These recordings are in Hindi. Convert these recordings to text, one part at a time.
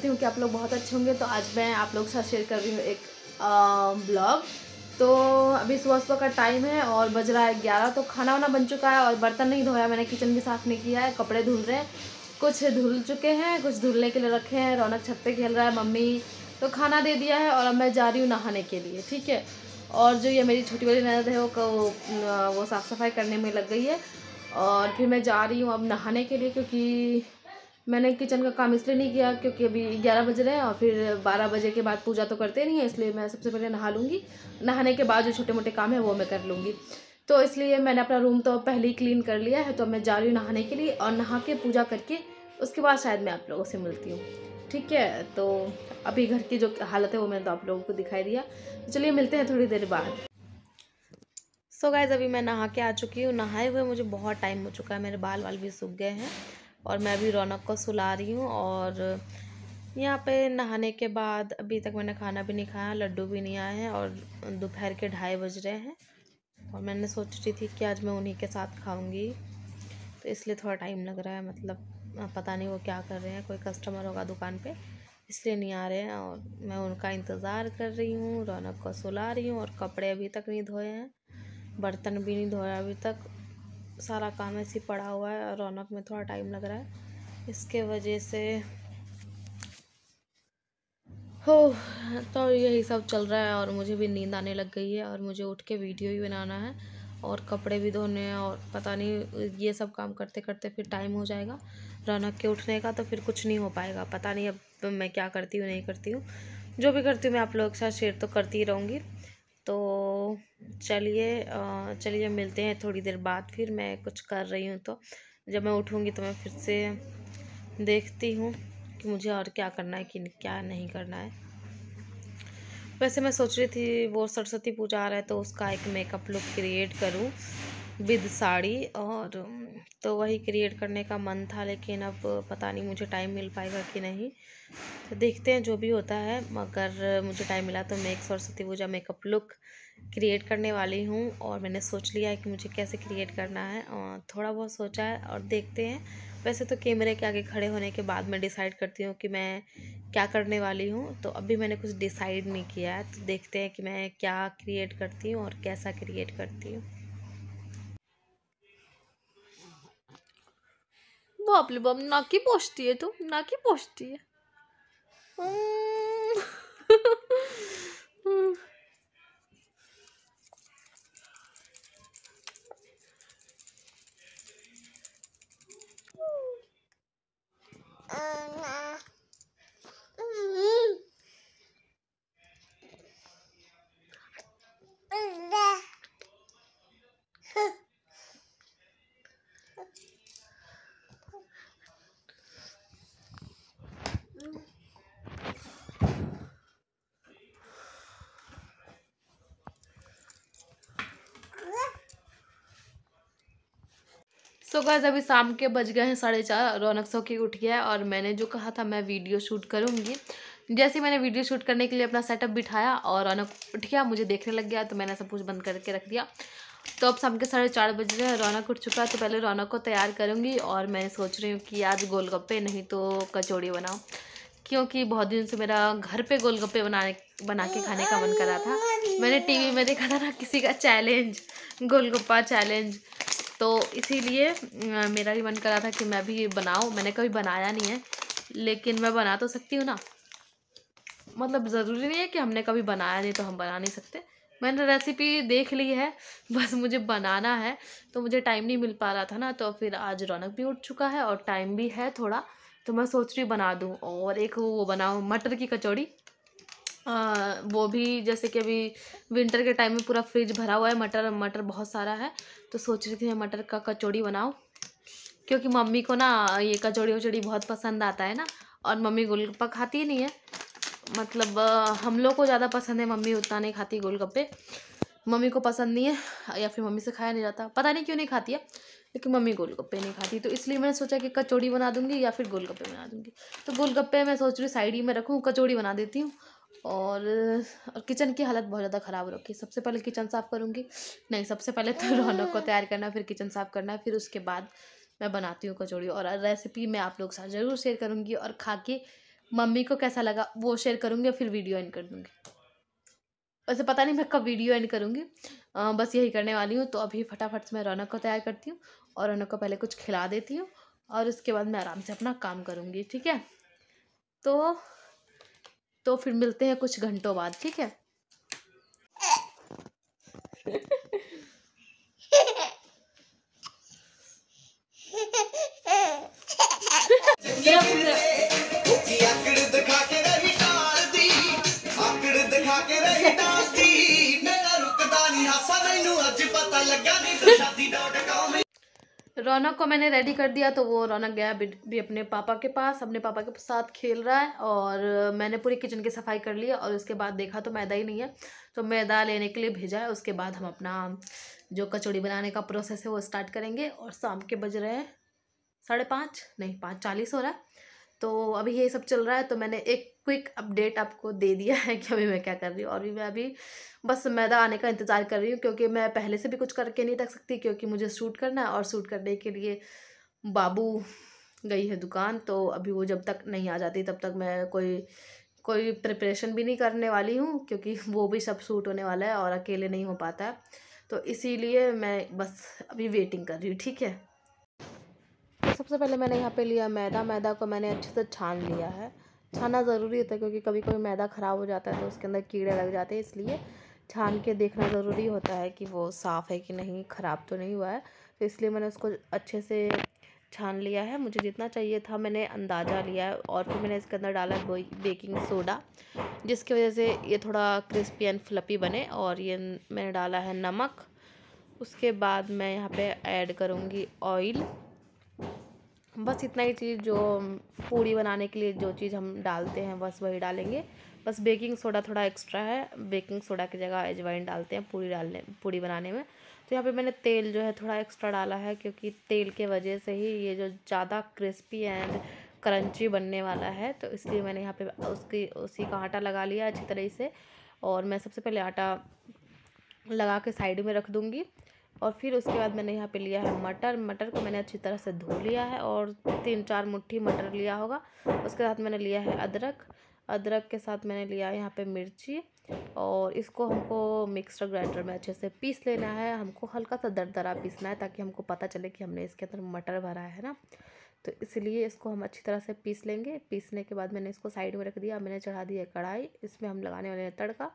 करती हूँ कि आप लोग बहुत अच्छे होंगे तो आज मैं आप लोग के साथ शेयर कर रही हूँ एक ब्लॉग तो अभी सुबह सुबह का टाइम है और बज रहा है ग्यारह तो खाना वाना बन चुका है और बर्तन नहीं धोया मैंने किचन भी साफ नहीं किया है कपड़े धुल रहे हैं कुछ धुल चुके हैं कुछ धुलने के लिए रखे हैं रौनक छत पे खेल रहा है मम्मी तो खाना दे दिया है और अब मैं जा रही हूँ नहाने के लिए ठीक है और जो ये मेरी छोटी वाली नज़र है वो वो साफ़ सफाई करने में लग गई है और फिर मैं जा रही हूँ अब नहाने के लिए क्योंकि मैंने किचन का काम इसलिए नहीं किया क्योंकि अभी ग्यारह बज रहे हैं और फिर बारह बजे के बाद पूजा तो करते नहीं है इसलिए मैं सबसे पहले नहा लूँगी नहाने के बाद जो छोटे मोटे काम है वो मैं कर लूँगी तो इसलिए मैंने अपना रूम तो पहले ही क्लीन कर लिया है तो मैं जा रही हूँ नहाने के लिए और नहा के पूजा करके उसके बाद शायद मैं आप लोगों से मिलती हूँ ठीक है तो अभी घर की जो हालत है वो मैंने तो आप लोगों को दिखाई दिया तो चलिए मिलते हैं थोड़ी देर बाद सो so गाइज़ अभी मैं नहा के आ चुकी हूँ नहाए हुए मुझे बहुत टाइम हो चुका है मेरे बाल वाल भी सूख गए हैं और मैं अभी रौनक को सुला रही हूँ और यहाँ पे नहाने के बाद अभी तक मैंने खाना भी नहीं खाया लड्डू भी नहीं आए हैं और दोपहर के ढाई बज रहे हैं और मैंने सोच रही थी कि आज मैं उन्हीं के साथ खाऊंगी तो इसलिए थोड़ा टाइम लग रहा है मतलब पता नहीं वो क्या कर रहे हैं कोई कस्टमर होगा दुकान पे इसलिए नहीं आ रहे हैं और मैं उनका इंतज़ार कर रही हूँ रौनक को सुला रही हूँ और कपड़े अभी तक नहीं धोए हैं बर्तन भी नहीं धोया अभी तक सारा काम ऐसे ही पड़ा हुआ है और रौनक में थोड़ा टाइम लग रहा है इसके वजह से हो तो यही सब चल रहा है और मुझे भी नींद आने लग गई है और मुझे उठ के वीडियो ही बनाना है और कपड़े भी धोने हैं और पता नहीं ये सब काम करते करते फिर टाइम हो जाएगा रौनक के उठने का तो फिर कुछ नहीं हो पाएगा पता नहीं अब मैं क्या करती हूँ नहीं करती हूँ जो भी करती हूँ मैं आप लोगों के साथ शेयर तो करती ही रहूँगी तो चलिए चलिए मिलते हैं थोड़ी देर बाद फिर मैं कुछ कर रही हूँ तो जब मैं उठूँगी तो मैं फिर से देखती हूँ कि मुझे और क्या करना है कि क्या नहीं करना है वैसे मैं सोच रही थी वो सरस्वती पूजा आ रहा है तो उसका एक मेकअप लुक क्रिएट करूँ विद साड़ी और तो वही क्रिएट करने का मन था लेकिन अब पता नहीं मुझे टाइम मिल पाएगा कि नहीं तो देखते हैं जो भी होता है मगर मुझे टाइम मिला तो मैं एक Saraswati Puja makeup look create करने वाली हूँ और मैंने सोच लिया है कि मुझे कैसे क्रिएट करना है और थोड़ा बहुत सोचा है और देखते हैं वैसे तो कैमरे के आगे खड़े होने के बाद मैं डिसाइड करती हूँ कि मैं क्या करने वाली हूँ तो अभी मैंने कुछ डिसाइड नहीं किया है तो देखते हैं कि मैं क्या क्रिएट करती हूँ और कैसा क्रिएट करती हूँ बाप रे बाप नाकी पहुँचती है ना की पहुँचती है सो so गैस अभी शाम के बज गए हैं साढ़े चार रौनक सौ के उठ गया है और मैंने जो कहा था मैं वीडियो शूट करूँगी जैसे मैंने वीडियो शूट करने के लिए अपना सेटअप बिठाया और रौनक उठ गया मुझे देखने लग गया तो मैंने सब कुछ बंद करके रख दिया तो अब शाम के साढ़े चार बज रहे हैं रौनक उठ चुका है तो पहले रौनक को तैयार करूँगी और मैं सोच रही हूँ कि आज गोलगप्पे नहीं तो कचौड़ी बनाऊँ क्योंकि बहुत दिन से मेरा घर पे गोलगप्पे बनाने बना के खाने का मन करा था मैंने टीवी में देखा था ना किसी का चैलेंज गोलगप्पा चैलेंज तो इसीलिए मेरा भी मन करा था कि मैं भी बनाऊँ मैंने कभी बनाया नहीं है लेकिन मैं बना तो सकती हूँ ना मतलब ज़रूरी नहीं है कि हमने कभी बनाया नहीं तो हम बना नहीं सकते मैंने रेसिपी देख ली है बस मुझे बनाना है तो मुझे टाइम नहीं मिल पा रहा था ना तो फिर आज रौनक भी उठ चुका है और टाइम भी है थोड़ा तो मैं सोच रही बना दूँ और एक वो बनाऊँ मटर की कचौड़ी वो भी जैसे कि अभी विंटर के टाइम में पूरा फ्रिज भरा हुआ है मटर मटर बहुत सारा है तो सोच रही थी मैं मटर का कचौड़ी बनाऊँ क्योंकि मम्मी को ना ये कचौड़ी वचौड़ी बहुत पसंद आता है ना और मम्मी गोलगप्पा खाती ही नहीं है मतलब हम लोग को ज़्यादा पसंद है मम्मी उतना नहीं खाती गोलगप्पे मम्मी को पसंद नहीं है या फिर मम्मी से खाया नहीं जाता पता नहीं क्यों नहीं खाती है लेकिन मम्मी गोलगप्पे नहीं खाती तो इसलिए मैंने सोचा कि कचौड़ी बना दूंगी या फिर गोलगप्पे बना दूंगी तो गोलगप्पे मैं सोच रही हूँ साइड ही में रखूँ कचौड़ी बना देती हूँ और और किचन की हालत बहुत ज़्यादा ख़राब हो रखी है सबसे पहले किचन साफ़ करूँगी नहीं सबसे पहले तो रौनक को तैयार करना फिर किचन साफ़ करना फिर उसके बाद मैं बनाती हूँ कचौड़ी और रेसिपी मैं आप लोग साथ ज़रूर शेयर करूँगी और खा के मम्मी को कैसा लगा वो शेयर करूँगी फिर वीडियो एंड कर दूँगी वैसे पता नहीं मैं कब वीडियो एंड करूँगी बस यही करने वाली हूँ तो अभी फटाफट से मैं रौनक को तैयार करती हूँ और रौनक को पहले कुछ खिला देती हूँ और उसके बाद मैं आराम से अपना काम करूँगी ठीक है तो तो फिर मिलते हैं कुछ घंटों बाद ठीक है ਲੱਗਾ रौनक को मैंने रेडी कर दिया तो वो रौनक गया भी अपने पापा के पास अपने पापा के साथ खेल रहा है और मैंने पूरी किचन की सफाई कर ली और उसके बाद देखा तो मैदा ही नहीं है तो मैदा लेने के लिए भेजा है उसके बाद हम अपना जो कचौड़ी बनाने का प्रोसेस है वो स्टार्ट करेंगे और शाम के बज रहे हैं साढ़े पाँच नहीं पाँच चालीस हो रहा है तो अभी ये सब चल रहा है तो मैंने एक क्विक अपडेट आपको दे दिया है कि अभी मैं क्या कर रही हूँ और भी मैं अभी बस मैदा आने का इंतज़ार कर रही हूँ क्योंकि मैं पहले से भी कुछ करके नहीं रख सकती क्योंकि मुझे शूट करना है और सूट करने के लिए बाबू गई है दुकान तो अभी वो जब तक नहीं आ जाती तब तक मैं कोई कोई प्रिपरेशन भी नहीं करने वाली हूँ क्योंकि वो भी सब सूट होने वाला है और अकेले नहीं हो पाता है तो इसीलिए मैं बस अभी वेटिंग कर रही हूँ ठीक है सबसे पहले मैंने यहाँ पे लिया मैदा मैदा को मैंने अच्छे से छान लिया है छाना ज़रूरी होता है क्योंकि कभी कभी मैदा ख़राब हो जाता है तो उसके अंदर कीड़े लग जाते हैं इसलिए छान के देखना ज़रूरी होता है कि वो साफ़ है कि नहीं ख़राब तो नहीं हुआ है तो इसलिए मैंने उसको अच्छे से छान लिया है मुझे जितना चाहिए था मैंने अंदाज़ा लिया है और फिर मैंने इसके अंदर डाला बेकिंग सोडा जिसकी वजह से ये थोड़ा क्रिस्पी एंड फ्लपी बने और ये मैंने डाला है नमक उसके बाद मैं यहाँ पे ऐड करूँगी ऑयल बस इतना ही चीज़ जो पूड़ी बनाने के लिए जो चीज़ हम डालते हैं बस वही डालेंगे बस बेकिंग सोडा थोड़ा एक्स्ट्रा है बेकिंग सोडा की जगह अजवाइन डालते हैं पूड़ी डालने पूड़ी बनाने में तो यहाँ पे मैंने तेल जो है थोड़ा एक्स्ट्रा डाला है क्योंकि तेल के वजह से ही ये जो ज़्यादा क्रिस्पी एंड क्रंची बनने वाला है तो इसलिए मैंने यहाँ पर उसकी उसी का आटा लगा लिया अच्छी तरह से और मैं सबसे पहले आटा लगा के साइड में रख दूँगी और फिर उसके बाद मैंने यहाँ पे लिया है मटर मटर को मैंने अच्छी तरह से धो लिया है और तीन चार मुट्ठी मटर लिया होगा उसके साथ मैंने लिया है अदरक अदरक के साथ मैंने लिया है यहाँ पे मिर्ची और इसको हमको मिक्सर ग्राइंडर में अच्छे से पीस लेना है हमको हल्का सा दरदरा पीसना है ताकि हमको पता चले कि हमने इसके अंदर मटर भरा है ना तो इसलिए इसको हम अच्छी तरह से पीस लेंगे पीसने के बाद मैंने इसको साइड में रख दिया मैंने चढ़ा दी है कढ़ाई इसमें हम लगाने वाले हैं तड़का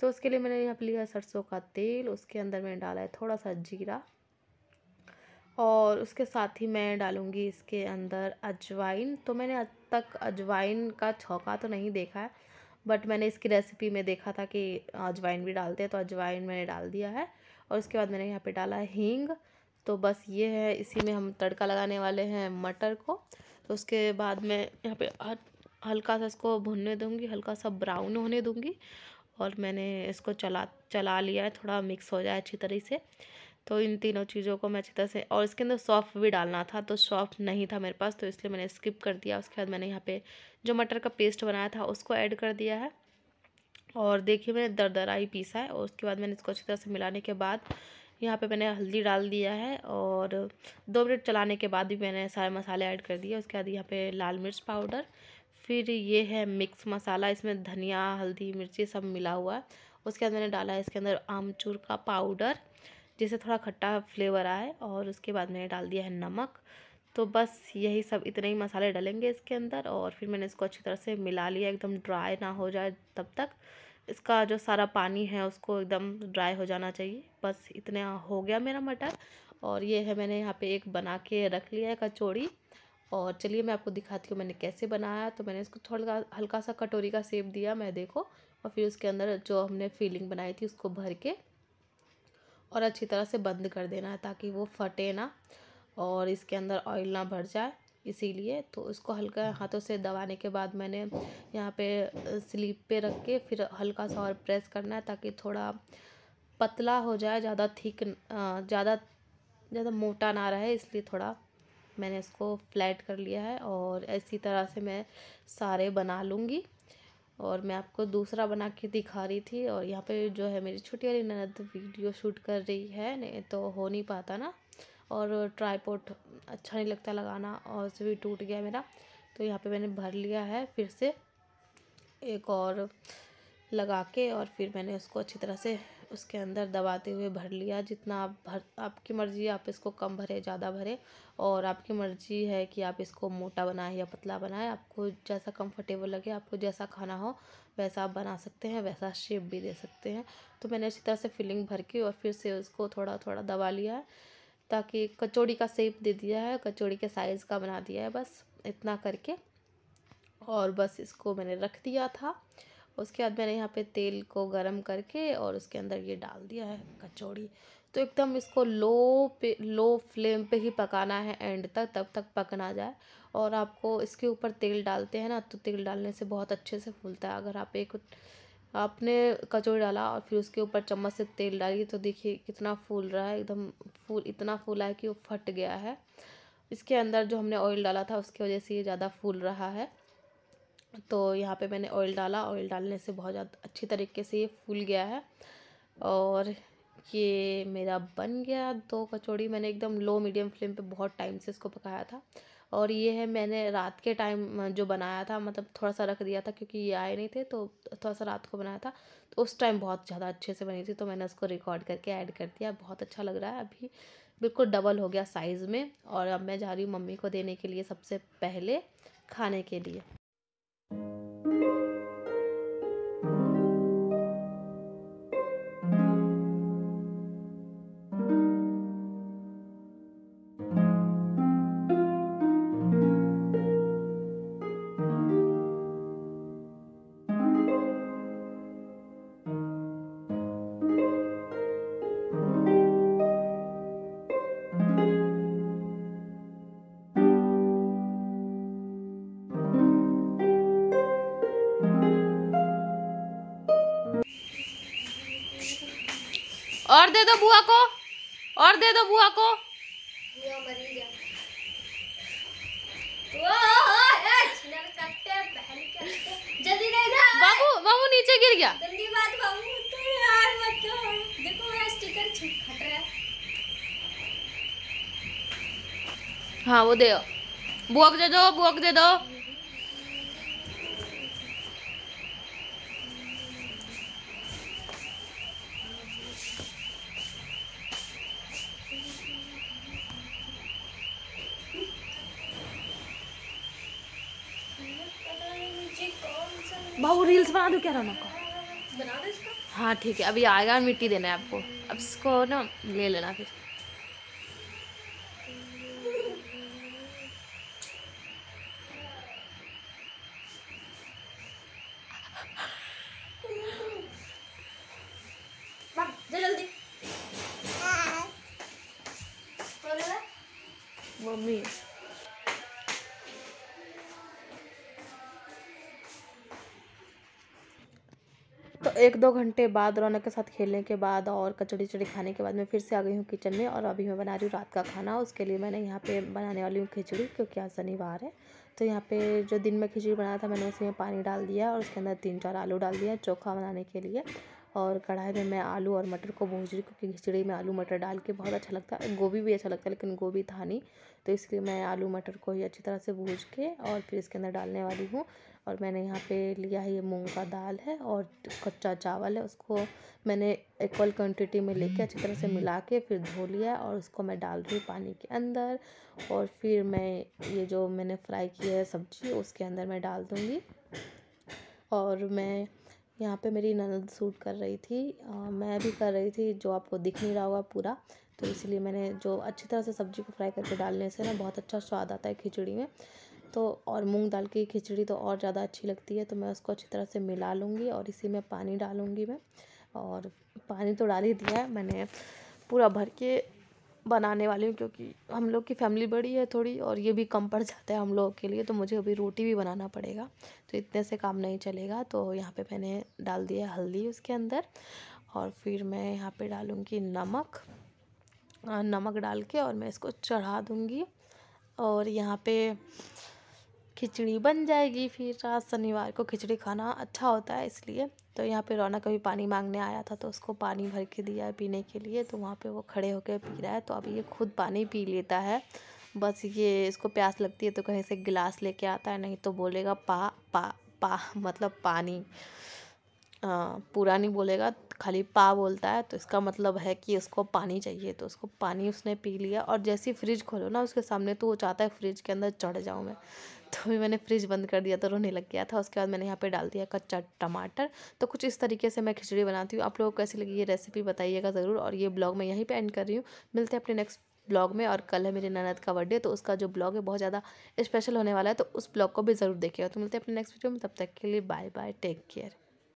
तो उसके लिए मैंने यहाँ पर लिया सरसों का तेल उसके अंदर मैंने डाला है थोड़ा सा जीरा और उसके साथ ही मैं डालूँगी इसके अंदर अजवाइन तो मैंने अब तक अजवाइन का छौका तो नहीं देखा है बट मैंने इसकी रेसिपी में देखा था कि अजवाइन भी डालते हैं तो अजवाइन मैंने डाल दिया है और उसके बाद मैंने यहाँ पे डाला है हींग तो बस ये है इसी में हम तड़का लगाने वाले हैं मटर को तो उसके बाद मैं यहाँ पे हल्का सा इसको भुनने दूँगी हल्का सा ब्राउन होने दूँगी और मैंने इसको चला चला लिया है थोड़ा मिक्स हो जाए अच्छी तरह से तो इन तीनों चीज़ों को मैं अच्छी तरह से और इसके अंदर सॉफ भी डालना था तो सॉफ्ट नहीं था मेरे पास तो इसलिए मैंने स्किप कर दिया उसके बाद मैंने यहाँ पे जो मटर का पेस्ट बनाया था उसको ऐड कर दिया है और देखिए मैंने दरदराई पीसा है और उसके बाद मैंने इसको अच्छी तरह से मिलाने के बाद यहाँ पे मैंने हल्दी डाल दिया है और दो मिनट चलाने के बाद भी मैंने सारे मसाले ऐड कर दिए उसके बाद यहाँ पे लाल मिर्च पाउडर फिर ये है मिक्स मसाला इसमें धनिया हल्दी मिर्ची सब मिला हुआ है उसके बाद मैंने डाला है इसके अंदर आमचूर का पाउडर जिससे थोड़ा खट्टा फ्लेवर आए और उसके बाद मैंने डाल दिया है नमक तो बस यही सब इतने ही मसाले डलेंगे इसके अंदर और फिर मैंने इसको अच्छी तरह से मिला लिया एकदम ड्राई ना हो जाए तब तक इसका जो सारा पानी है उसको एकदम ड्राई हो जाना चाहिए बस इतना हो गया मेरा मटर और ये है मैंने यहाँ पे एक बना के रख लिया है कचौड़ी और चलिए मैं आपको दिखाती हूँ मैंने कैसे बनाया तो मैंने इसको थोड़ा हल्का सा कटोरी का सेप दिया मैं देखो और फिर उसके अंदर जो हमने फीलिंग बनाई थी उसको भर के और अच्छी तरह से बंद कर देना है ताकि वो फटे ना और इसके अंदर ऑयल ना भर जाए इसीलिए तो उसको हल्का हाथों से दबाने के बाद मैंने यहाँ पे स्लीप पे रख के फिर हल्का सा और प्रेस करना है ताकि थोड़ा पतला हो जाए ज़्यादा थिक ज़्यादा ज़्यादा मोटा ना रहे इसलिए थोड़ा मैंने इसको फ्लैट कर लिया है और इसी तरह से मैं सारे बना लूँगी और मैं आपको दूसरा बना के दिखा रही थी और यहाँ पे जो है मेरी छोटी वाली ननद वीडियो शूट कर रही है नहीं तो हो नहीं पाता ना और ट्राईपोर्ट अच्छा नहीं लगता लगाना और से भी टूट गया मेरा तो यहाँ पे मैंने भर लिया है फिर से एक और लगा के और फिर मैंने उसको अच्छी तरह से उसके अंदर दबाते हुए भर लिया जितना आप भर आपकी मर्ज़ी आप इसको कम भरे ज़्यादा भरे और आपकी मर्ज़ी है कि आप इसको मोटा बनाएं या पतला बनाएं आपको जैसा कंफर्टेबल लगे आपको जैसा खाना हो वैसा आप बना सकते हैं वैसा शेप भी दे सकते हैं तो मैंने अच्छी तरह से फिलिंग भर के और फिर से उसको थोड़ा थोड़ा दबा लिया है ताकि कचौड़ी का शेप दे दिया है कचौड़ी के साइज़ का बना दिया है बस इतना करके और बस इसको मैंने रख दिया था उसके बाद मैंने यहाँ पे तेल को गरम करके और उसके अंदर ये डाल दिया है कचौड़ी तो एकदम इसको लो पे लो फ्लेम पे ही पकाना है एंड तक तब तक पकना जाए और आपको इसके ऊपर तेल डालते हैं ना तो तेल डालने से बहुत अच्छे से फूलता है अगर आप एक आपने कचौड़ी डाला और फिर उसके ऊपर चम्मच से तेल डाली तो देखिए कितना फूल रहा है एकदम फूल इतना फूला है कि वो फट गया है इसके अंदर जो हमने ऑयल डाला था उसकी वजह से ये ज़्यादा फूल रहा है तो यहाँ पे मैंने ऑयल डाला ऑयल डालने से बहुत ज़्यादा अच्छी तरीके से ये फूल गया है और ये मेरा बन गया दो कचौड़ी मैंने एकदम लो मीडियम फ्लेम पे बहुत टाइम से इसको पकाया था और ये है मैंने रात के टाइम जो बनाया था मतलब थोड़ा सा रख दिया था क्योंकि ये आए नहीं थे तो थोड़ा सा रात को बनाया था तो उस टाइम बहुत ज़्यादा अच्छे से बनी थी तो मैंने उसको रिकॉर्ड करके ऐड कर दिया बहुत अच्छा लग रहा है अभी बिल्कुल डबल हो गया साइज़ में और अब मैं जा रही हूँ मम्मी को देने के लिए सबसे पहले खाने के लिए thank you दे दो बुआ को और दे दो बुआ को बाबू बाबू नीचे गिर गया बात बाबू तो यार मत देखो मेरा स्टिकर खट रहा है हाँ वो दे बुआ को दे दो बुआ को दे दो दोनों को हाँ ठीक है अभी आएगा मिट्टी देना है आपको अब इसको ना ले लेना फिर एक दो घंटे बाद रौनक के साथ खेलने के बाद और कचड़ी चड़ी खाने के बाद मैं फिर से आ गई हूँ किचन में और अभी मैं बना रही हूँ रात का खाना उसके लिए मैंने यहाँ पे बनाने वाली हूँ खिचड़ी क्योंकि आज शनिवार है तो यहाँ पे जो दिन में खिचड़ी बनाया था मैंने उसमें पानी डाल दिया और उसके अंदर तीन चार आलू डाल दिया चोखा बनाने के लिए और कढ़ाई में मैं आलू और मटर को भूज रही क्योंकि खिचड़ी में आलू मटर डाल के बहुत अच्छा लगता है गोभी भी अच्छा लगता है लेकिन गोभी था नहीं तो इसलिए मैं आलू मटर को ही अच्छी तरह से भूज के और फिर इसके अंदर डालने वाली हूँ और मैंने यहाँ पे लिया है ये मूंग का दाल है और कच्चा चावल है उसको मैंने इक्वल क्वांटिटी में लेके अच्छी तरह से मिला के फिर धो लिया और उसको मैं डाल रही हूँ पानी के अंदर और फिर मैं ये जो मैंने फ्राई किया है सब्जी उसके अंदर मैं डाल दूँगी और मैं यहाँ पे मेरी ननद सूट कर रही थी आ, मैं भी कर रही थी जो आपको दिख नहीं रहा होगा पूरा तो इसलिए मैंने जो अच्छी तरह से सब्जी को फ्राई करके डालने से ना बहुत अच्छा स्वाद आता है खिचड़ी में तो और मूंग दाल की खिचड़ी तो और ज़्यादा अच्छी लगती है तो मैं उसको अच्छी तरह से मिला लूँगी और इसी में पानी डालूँगी मैं और पानी तो डाल ही दिया है मैंने पूरा भर के बनाने वाली हूँ क्योंकि हम लोग की फैमिली बड़ी है थोड़ी और ये भी कम पड़ जाता है हम लोगों के लिए तो मुझे अभी रोटी भी बनाना पड़ेगा तो इतने से काम नहीं चलेगा तो यहाँ पे मैंने डाल दिया हल्दी उसके अंदर और फिर मैं यहाँ पे डालूँगी नमक नमक डाल के और मैं इसको चढ़ा दूँगी और यहाँ पर खिचड़ी बन जाएगी फिर रात शनिवार को खिचड़ी खाना अच्छा होता है इसलिए तो यहाँ पे रौनक कभी पानी मांगने आया था तो उसको पानी भर के दिया है पीने के लिए तो वहाँ पे वो खड़े होकर पी रहा है तो अभी ये खुद पानी पी लेता है बस ये इसको प्यास लगती है तो कहीं से गिलास लेके आता है नहीं तो बोलेगा पा पा पा मतलब पानी पूरा नहीं बोलेगा खाली पा बोलता है तो इसका मतलब है कि उसको पानी चाहिए तो उसको पानी उसने पी लिया और जैसे ही फ्रिज खोलो ना उसके सामने तो वो चाहता है फ्रिज के अंदर चढ़ जाऊँ मैं तो भी मैंने फ्रिज बंद कर दिया तो रोने लग गया था उसके बाद मैंने यहाँ पे डाल दिया कच्चा टमाटर तो कुछ इस तरीके से मैं खिचड़ी बनाती हूँ आप लोगों को कैसी लगी ये रेसिपी बताइएगा ज़रूर और ये ब्लॉग मैं यहीं पर एंड कर रही हूँ मिलते हैं अपने नेक्स्ट ब्लॉग में और कल है मेरी ननद का बर्थडे तो उसका जो ब्लॉग है बहुत ज़्यादा स्पेशल होने वाला है तो उस ब्लॉग को भी ज़रूर देखिएगा तो मिलते हैं अपने नेक्स्ट वीडियो में तब तक के लिए बाय बाय टेक केयर